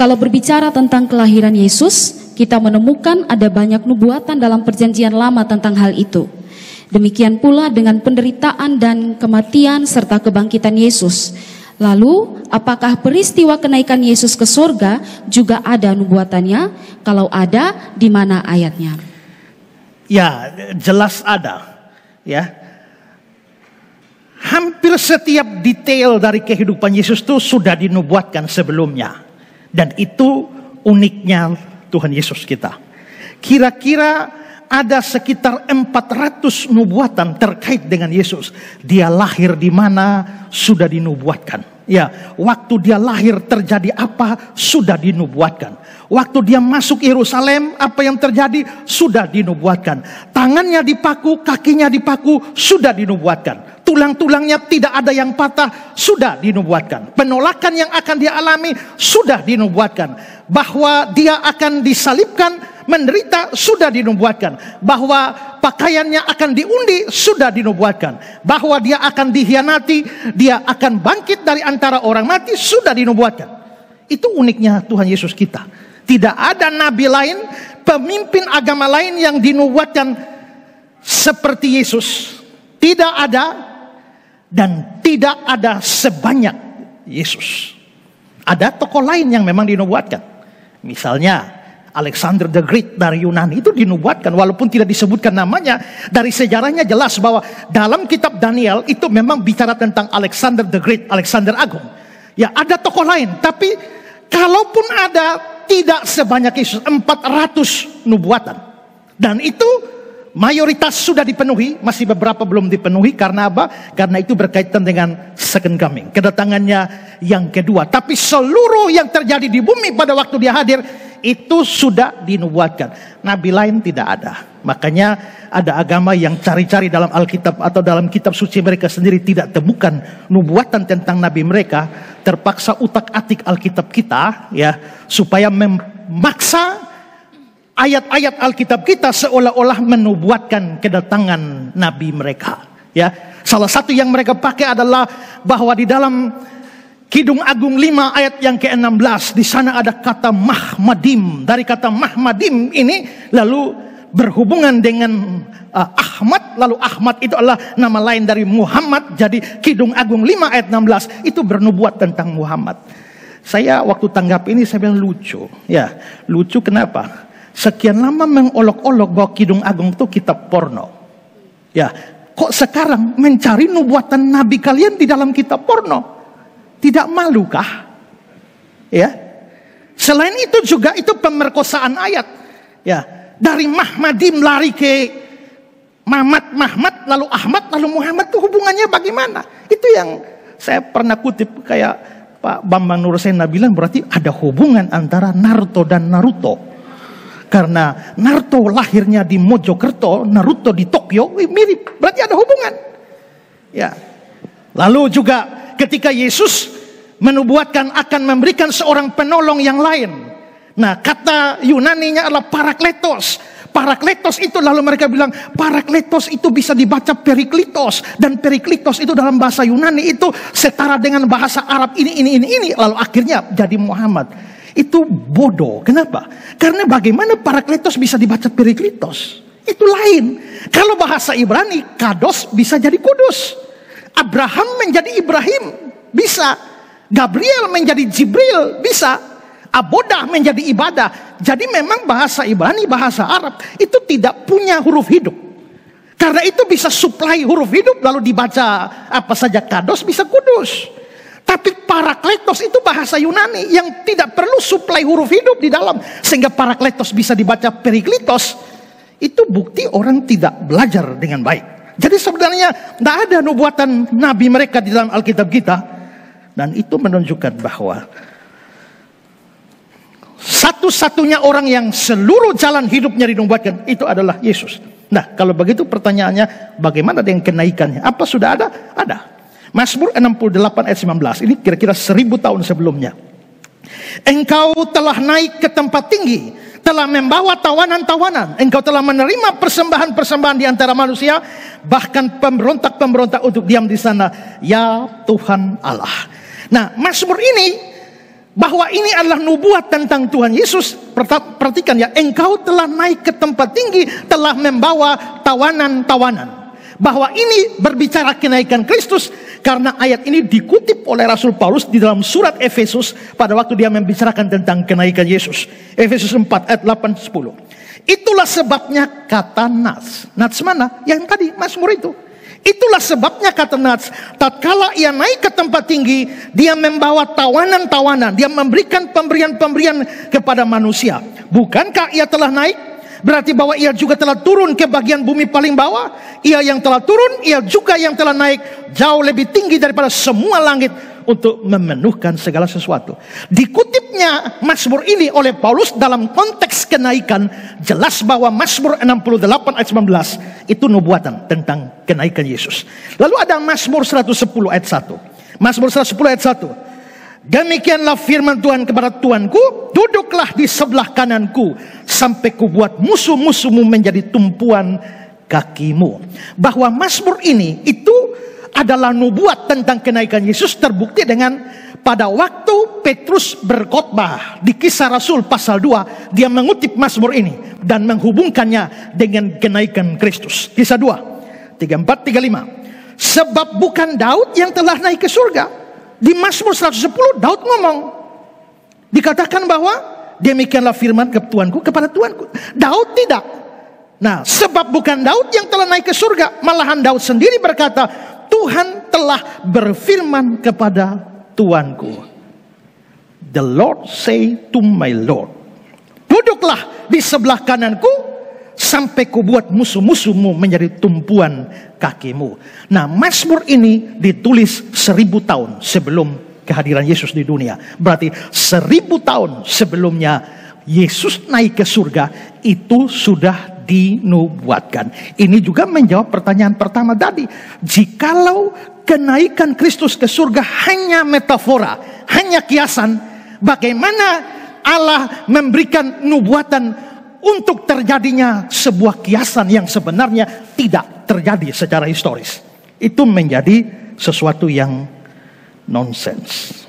Kalau berbicara tentang kelahiran Yesus, kita menemukan ada banyak nubuatan dalam perjanjian lama tentang hal itu. Demikian pula dengan penderitaan dan kematian serta kebangkitan Yesus. Lalu, apakah peristiwa kenaikan Yesus ke sorga juga ada nubuatannya? Kalau ada, di mana ayatnya? Ya, jelas ada. Ya, hampir setiap detail dari kehidupan Yesus itu sudah dinubuatkan sebelumnya. Dan itu uniknya Tuhan Yesus kita. Kira-kira ada sekitar 400 nubuatan terkait dengan Yesus. Dia lahir di mana, sudah dinubuatkan. Ya, waktu dia lahir terjadi apa sudah dinubuatkan. Waktu dia masuk Yerusalem apa yang terjadi sudah dinubuatkan. Tangannya dipaku, kakinya dipaku sudah dinubuatkan. Tulang-tulangnya tidak ada yang patah sudah dinubuatkan. Penolakan yang akan dia alami sudah dinubuatkan. Bahwa dia akan disalibkan menderita sudah dinubuatkan, bahwa pakaiannya akan diundi sudah dinubuatkan, bahwa dia akan dihianati, dia akan bangkit dari antara orang mati sudah dinubuatkan. Itu uniknya Tuhan Yesus kita. Tidak ada nabi lain, pemimpin agama lain yang dinubuatkan seperti Yesus. Tidak ada dan tidak ada sebanyak Yesus. Ada tokoh lain yang memang dinubuatkan. Misalnya Alexander the Great dari Yunani itu dinubuatkan walaupun tidak disebutkan namanya dari sejarahnya jelas bahwa dalam kitab Daniel itu memang bicara tentang Alexander the Great, Alexander Agung. Ya ada tokoh lain tapi kalaupun ada tidak sebanyak Yesus 400 nubuatan dan itu mayoritas sudah dipenuhi masih beberapa belum dipenuhi karena apa? Karena itu berkaitan dengan second coming kedatangannya yang kedua tapi seluruh yang terjadi di bumi pada waktu dia hadir itu sudah dinubuatkan. Nabi lain tidak ada. Makanya ada agama yang cari-cari dalam Alkitab atau dalam kitab suci mereka sendiri tidak temukan nubuatan tentang nabi mereka, terpaksa utak-atik Alkitab kita ya supaya memaksa ayat-ayat Alkitab kita seolah-olah menubuatkan kedatangan nabi mereka ya. Salah satu yang mereka pakai adalah bahwa di dalam Kidung Agung 5 ayat yang ke-16 di sana ada kata Mahmadim. Dari kata Mahmadim ini lalu berhubungan dengan uh, Ahmad lalu Ahmad itu adalah nama lain dari Muhammad. Jadi Kidung Agung 5 ayat 16 itu bernubuat tentang Muhammad. Saya waktu tanggap ini saya bilang lucu. Ya, lucu kenapa? Sekian lama mengolok-olok bahwa Kidung Agung itu kitab porno. Ya, kok sekarang mencari nubuatan nabi kalian di dalam kitab porno? Tidak malukah? Ya. Selain itu juga itu pemerkosaan ayat. Ya. Dari Mahmadi lari ke Mamat Mahmat lalu Ahmad lalu Muhammad itu hubungannya bagaimana? Itu yang saya pernah kutip kayak Pak Bambang Nursena bilang berarti ada hubungan antara Naruto dan Naruto. Karena Naruto lahirnya di Mojokerto, Naruto di Tokyo, mirip. Berarti ada hubungan. Ya. Lalu juga ketika Yesus menubuatkan akan memberikan seorang penolong yang lain. Nah, kata Yunaninya adalah parakletos. Parakletos itu lalu mereka bilang parakletos itu bisa dibaca periklitos dan periklitos itu dalam bahasa Yunani itu setara dengan bahasa Arab ini ini ini ini lalu akhirnya jadi Muhammad. Itu bodoh. Kenapa? Karena bagaimana parakletos bisa dibaca periklitos? Itu lain. Kalau bahasa Ibrani kados bisa jadi kudus. Abraham menjadi Ibrahim, bisa. Gabriel menjadi Jibril, bisa. Abodah menjadi ibadah. Jadi memang bahasa Ibrani, bahasa Arab itu tidak punya huruf hidup. Karena itu bisa supply huruf hidup lalu dibaca apa saja kados bisa kudus. Tapi parakletos itu bahasa Yunani yang tidak perlu suplai huruf hidup di dalam. Sehingga parakletos bisa dibaca periklitos. Itu bukti orang tidak belajar dengan baik. Jadi sebenarnya tidak ada nubuatan nabi mereka di dalam Alkitab kita. Dan itu menunjukkan bahwa satu-satunya orang yang seluruh jalan hidupnya dinubuatkan itu adalah Yesus. Nah, kalau begitu pertanyaannya bagaimana dengan kenaikannya? Apa sudah ada? Ada. Mazmur 68 ayat 19. Ini kira-kira seribu tahun sebelumnya. Engkau telah naik ke tempat tinggi, telah membawa tawanan-tawanan. Engkau telah menerima persembahan-persembahan di antara manusia, bahkan pemberontak-pemberontak untuk diam di sana. Ya Tuhan Allah. Nah, Mazmur ini bahwa ini adalah nubuat tentang Tuhan Yesus. Perhatikan ya, engkau telah naik ke tempat tinggi, telah membawa tawanan-tawanan bahwa ini berbicara kenaikan Kristus karena ayat ini dikutip oleh Rasul Paulus di dalam surat Efesus pada waktu dia membicarakan tentang kenaikan Yesus. Efesus 4 ayat 8 10. Itulah sebabnya kata Nats. Nats mana? Yang tadi Mazmur itu. Itulah sebabnya kata Nats, tatkala ia naik ke tempat tinggi, dia membawa tawanan-tawanan, dia memberikan pemberian-pemberian kepada manusia. Bukankah ia telah naik Berarti bahwa ia juga telah turun ke bagian bumi paling bawah. Ia yang telah turun, ia juga yang telah naik jauh lebih tinggi daripada semua langit untuk memenuhkan segala sesuatu. Dikutipnya Mazmur ini oleh Paulus dalam konteks kenaikan jelas bahwa Mazmur 68 ayat 19 itu nubuatan tentang kenaikan Yesus. Lalu ada Mazmur 110 ayat 1. Mazmur 110 ayat 1. Demikianlah firman Tuhan kepada Tuanku, duduklah di sebelah kananku sampai kubuat musuh-musuhmu menjadi tumpuan kakimu. Bahwa Mazmur ini itu adalah nubuat tentang kenaikan Yesus terbukti dengan pada waktu Petrus berkhotbah di kisah Rasul pasal 2 dia mengutip Mazmur ini dan menghubungkannya dengan kenaikan Kristus. Kisah 2 34 35. Sebab bukan Daud yang telah naik ke surga, di Mazmur 110 Daud ngomong dikatakan bahwa demikianlah firman ke Tuanku kepada Tuanku. Daud tidak. Nah, sebab bukan Daud yang telah naik ke surga, malahan Daud sendiri berkata, "Tuhan telah berfirman kepada Tuanku." The Lord say to my Lord, "Duduklah di sebelah kananku sampai kubuat musuh-musuhmu menjadi tumpuan kakimu. Nah, Mazmur ini ditulis seribu tahun sebelum kehadiran Yesus di dunia. Berarti seribu tahun sebelumnya Yesus naik ke surga itu sudah dinubuatkan. Ini juga menjawab pertanyaan pertama tadi. Jikalau kenaikan Kristus ke surga hanya metafora, hanya kiasan, bagaimana Allah memberikan nubuatan untuk terjadinya sebuah kiasan yang sebenarnya tidak terjadi secara historis. Itu menjadi sesuatu yang nonsens.